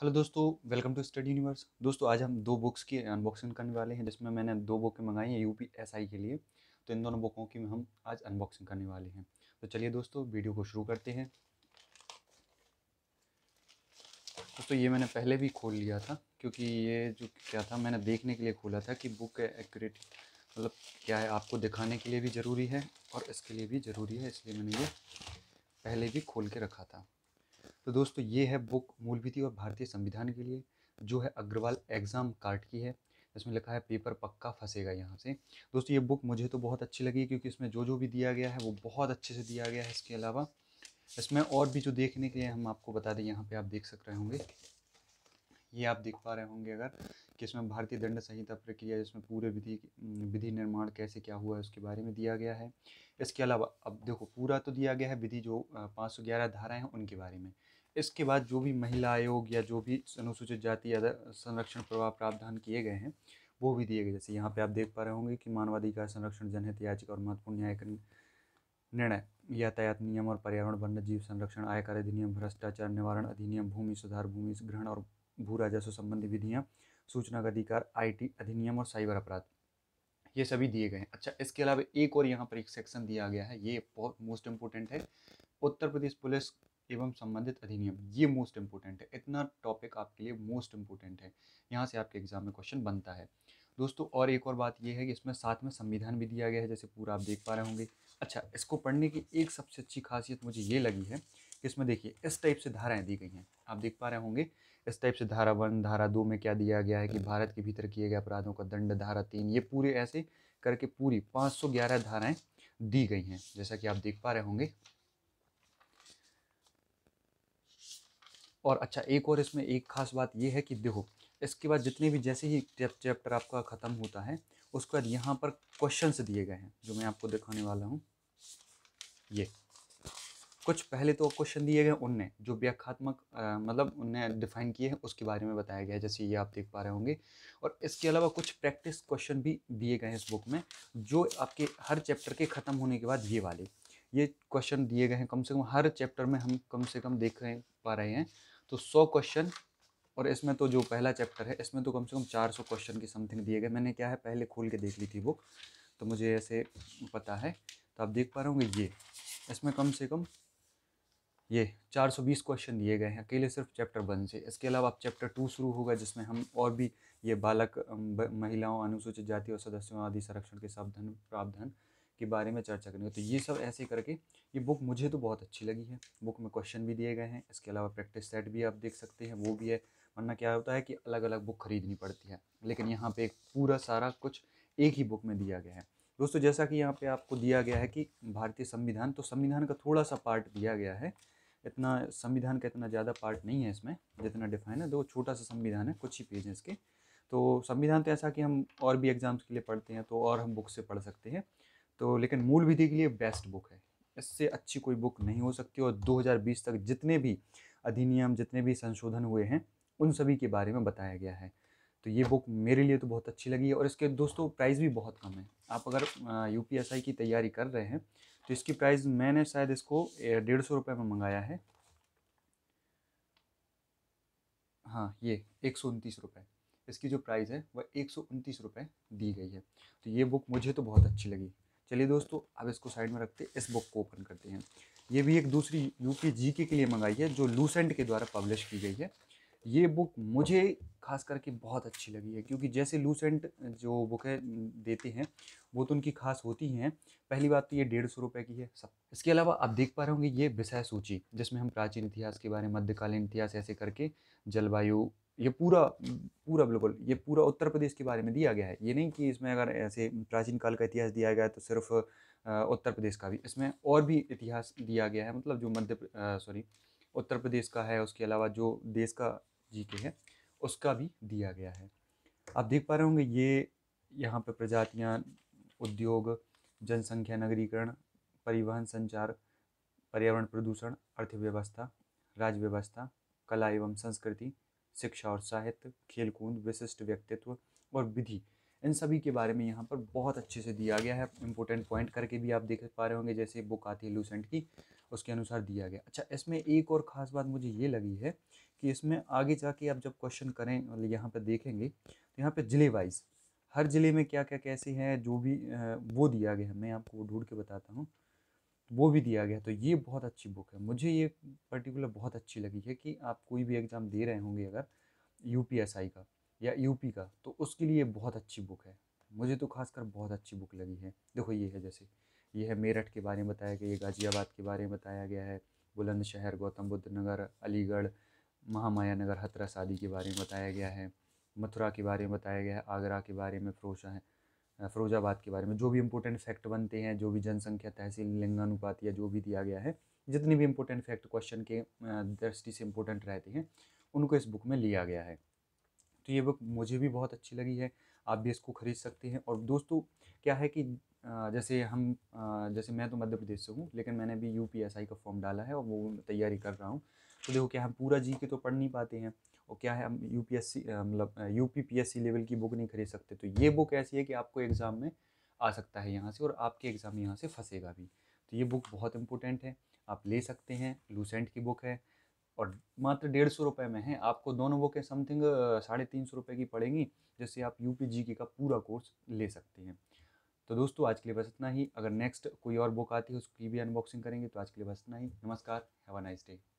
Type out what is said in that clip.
hello दोस्तों welcome to study universe दोस्तों आज हम दो बुक्स की अनबॉक्सिंग करने वाले हैं जिसमें मैंने दो बुकें मंगाई हैं यूपीएसआई के लिए तो इन दोनों बुकों की हम आज अनबॉक्सिंग करने वाले हैं तो चलिए दोस्तों वीडियो को शुरू करते हैं दोस्तों ये मैंने पहले भी खोल लिया था क्योंकि ये जो क्या था मैंने देखने के लिए खोला था कि बुक एक्यूरेट मतलब क्या है आपको दिखाने के लिए भी ज़रूरी है और इसके लिए भी ज़रूरी है इसलिए मैंने ये पहले भी खोल के रखा था तो दोस्तों ये है बुक मूल विधि और भारतीय संविधान के लिए जो है अग्रवाल एग्ज़ाम कार्ड की है इसमें लिखा है पेपर पक्का फंसेगा यहाँ से दोस्तों ये बुक मुझे तो बहुत अच्छी लगी क्योंकि इसमें जो जो भी दिया गया है वो बहुत अच्छे से दिया गया है इसके अलावा इसमें और भी जो देखने के लिए हम आपको बता दें यहाँ पे आप देख सक रहे होंगे ये आप देख पा रहे होंगे अगर कि इसमें भारतीय दंड संहिता प्रक्रिया जिसमें पूरे विधि विधि निर्माण कैसे क्या हुआ है उसके बारे में दिया गया है इसके अलावा अब देखो पूरा तो दिया गया है विधि जो पाँच सौ ग्यारह धाराएँ हैं उनके बारे में इसके बाद जो भी महिला आयोग या जो भी अनुसूचित जाति संरक्षण प्रभाव प्रावधान किए गए हैं वो भी दिए गए जैसे यहाँ पे आप देख पा रहे होंगे कि मानवाधिकार संरक्षण जनहित याचिका और महत्वपूर्ण न्यायिक निर्णय यातायात नियम और पर्यावरण वन्य जीव संरक्षण आयकर अधिनियम भ्रष्टाचार निवारण अधिनियम भूमि सुधार भूमि ग्रहण और भू राजस्व संबंधी विधियाँ सूचना का अधिकार आईटी अधिनियम और साइबर अपराध ये सभी दिए गए हैं अच्छा इसके अलावा एक और यहाँ पर एक सेक्शन दिया गया है ये बहुत मोस्ट इम्पोर्टेंट है उत्तर प्रदेश पुलिस एवं संबंधित अधिनियम ये मोस्ट इम्पोर्टेंट है इतना टॉपिक आपके लिए मोस्ट इम्पोर्टेंट है यहाँ से आपके एग्जाम में क्वेश्चन बनता है दोस्तों और एक और बात यह है कि इसमें साथ में संविधान भी दिया गया है जैसे पूरा आप देख पा रहे होंगे अच्छा इसको पढ़ने की एक सबसे अच्छी खासियत मुझे ये लगी है कि इसमें देखिए इस टाइप से धाराएं दी गई हैं आप देख पा रहे होंगे इस टाइप से धारा वन धारा दो में क्या दिया गया है कि भारत के भीतर किए गए अपराधों का दंड धारा तीन ये पूरे ऐसे करके पूरी पाँच धाराएं दी गई हैं जैसा कि आप देख पा रहे होंगे और अच्छा एक और इसमें एक खास बात ये है कि देखो इसके बाद जितने भी जैसे ही चैप्टर आपका ख़त्म होता है उसके बाद यहाँ पर क्वेश्चंस दिए गए हैं जो मैं आपको दिखाने वाला हूँ ये कुछ पहले तो क्वेश्चन दिए गए उनने जो व्याख्यात्मक मतलब उनने डिफाइन किए हैं उसके बारे में बताया गया है जैसे ये आप देख पा रहे होंगे और इसके अलावा कुछ प्रैक्टिस क्वेश्चन भी दिए गए हैं इस बुक में जो आपके हर चैप्टर के ख़त्म होने के बाद ये वाले ये क्वेश्चन दिए गए हैं कम से कम हर चैप्टर में हम कम से कम देख रहे पा रहे हैं तो सौ क्वेश्चन और इसमें तो जो पहला चैप्टर है इसमें तो कम से कम चार सौ क्वेश्चन की समथिंग दिए गए मैंने क्या है पहले खोल के देख ली थी बुक तो मुझे ऐसे पता है तो आप देख पा रहे होंगे ये इसमें कम से कम ये चार सौ बीस क्वेश्चन दिए गए हैं अकेले सिर्फ चैप्टर वन से इसके अलावा अब चैप्टर टू शुरू होगा जिसमें हम और भी ये बालक महिलाओं अनुसूचित जाति और सदस्यों आदि संरक्षण के सावधान प्रावधान के बारे में चर्चा करनी करेंगे तो ये सब ऐसे करके ये बुक मुझे तो बहुत अच्छी लगी है बुक में क्वेश्चन भी दिए गए हैं इसके अलावा प्रैक्टिस सेट भी आप देख सकते हैं वो भी है वरना क्या होता है कि अलग अलग बुक खरीदनी पड़ती है लेकिन यहाँ पे पूरा सारा कुछ एक ही बुक में दिया गया है दोस्तों जैसा कि यहाँ पे आपको दिया गया है कि भारतीय संविधान तो संविधान का थोड़ा सा पार्ट दिया गया है इतना संविधान का इतना ज़्यादा पार्ट नहीं है इसमें जितना डिफाइन है दो छोटा सा संविधान है कुछ ही पेजेस के तो संविधान तो ऐसा कि हम और भी एग्ज़ाम्स के लिए पढ़ते हैं तो और हम बुक से पढ़ सकते हैं तो लेकिन मूल विधि के लिए बेस्ट बुक है इससे अच्छी कोई बुक नहीं हो सकती और 2020 तक जितने भी अधिनियम जितने भी संशोधन हुए हैं उन सभी के बारे में बताया गया है तो ये बुक मेरे लिए तो बहुत अच्छी लगी है और इसके दोस्तों प्राइस भी बहुत कम है आप अगर यू की तैयारी कर रहे हैं तो इसकी प्राइस मैंने शायद इसको डेढ़ सौ रुपये में मंगाया है हाँ ये एक सौ उनतीस रुपये इसकी जो प्राइस है वह एक सौ उनतीस रुपये दी गई है तो ये बुक मुझे तो बहुत अच्छी लगी चलिए दोस्तों अब इसको साइड में रखते इस बुक को ओपन करते हैं ये भी एक दूसरी यू के जी के लिए मंगाई है जो लूसेंट के द्वारा पब्लिश की गई है ये बुक मुझे खास करके बहुत अच्छी लगी है क्योंकि जैसे लूसेंट जो बुक है देते हैं वो तो उनकी खास होती हैं पहली बात तो ये डेढ़ सौ रुपये की है सब इसके अलावा आप देख पा रहे होंगे ये विषय सूची जिसमें हम प्राचीन इतिहास के बारे में मध्यकालीन इतिहास ऐसे करके जलवायु ये पूरा पूरा बिल्कुल ये पूरा उत्तर प्रदेश के बारे में दिया गया है ये नहीं कि इसमें अगर ऐसे प्राचीन काल का इतिहास दिया गया है तो सिर्फ उत्तर प्रदेश का भी इसमें और भी इतिहास दिया गया है मतलब जो मध्य सॉरी उत्तर प्रदेश का है उसके अलावा जो देश का जी के है उसका भी दिया गया है आप देख पा रहे होंगे ये यहाँ पर प्रजातियाँ उद्योग जनसंख्या नगरीकरण परिवहन संचार पर्यावरण प्रदूषण अर्थव्यवस्था राज्य व्यवस्था कला एवं संस्कृति शिक्षा और साहित्य खेलकूद विशिष्ट व्यक्तित्व और विधि इन सभी के बारे में यहाँ पर बहुत अच्छे से दिया गया है इंपॉर्टेंट पॉइंट करके भी आप देख पा रहे होंगे जैसे बुक आती है लूसेंट की उसके अनुसार दिया गया अच्छा इसमें एक और ख़ास बात मुझे ये लगी है कि इसमें आगे जाके आप जब क्वेश्चन करें यहाँ पर देखेंगे तो यहाँ पर ज़िले वाइज हर ज़िले में क्या क्या कैसे हैं जो भी वो दिया गया है मैं आपको ढूंढ के बताता हूँ वो भी दिया गया तो ये बहुत अच्छी बुक है मुझे ये पर्टिकुलर बहुत अच्छी लगी है कि आप कोई भी एग्ज़ाम दे रहे होंगे अगर यू का या यू का तो उसके लिए बहुत अच्छी बुक है मुझे तो खासकर बहुत अच्छी बुक लगी है देखो ये है जैसे ये है मेरठ के बारे में बताया गया ये गाज़ियाबाद के बारे में बताया गया है बुलंदशहर गौतम बुद्ध नगर अलीगढ़ महामाया नगर हतरा सादी के बारे में बताया गया है मथुरा के बारे में बताया गया है आगरा के बारे में फ़रोशा है फ़िरोजाबाद के बारे में जो भी इंपॉर्टेंट फैक्ट बनते हैं जो भी जनसंख्या तहसील लिंगानुपात या जो भी दिया गया है जितने भी इंपॉर्टेंट फैक्ट क्वेश्चन के दृष्टि से इम्पोर्टेंट रहते हैं उनको इस बुक में लिया गया है तो ये बुक मुझे भी बहुत अच्छी लगी है आप भी इसको ख़रीद सकते हैं और दोस्तों क्या है कि जैसे हम जैसे मैं तो मध्य प्रदेश से हूँ लेकिन मैंने भी यू का फॉर्म डाला है और वो तैयारी कर रहा हूँ तो देखो क्या हम पूरा जी के तो पढ़ नहीं पाते हैं और क्या है हम यू मतलब यू लेवल की बुक नहीं खरीद सकते तो ये बुक ऐसी है कि आपको एग्ज़ाम में आ सकता है यहाँ से और आपके एग्ज़ाम यहाँ से फंसेगा भी तो ये बुक बहुत इंपॉर्टेंट है आप ले सकते हैं लूसेंट की बुक है और मात्र डेढ़ सौ रुपये में है आपको दोनों बुकें समथिंग साढ़े तीन सौ रुपये की पड़ेंगी जिससे आप यू पी जी के का पूरा कोर्स ले सकते हैं तो दोस्तों आज के लिए बस इतना ही अगर नेक्स्ट कोई और बुक आती है उसकी भी अनबॉक्सिंग करेंगे तो आज के लिए बस इतना ही नमस्कार हैव अ नाइस डे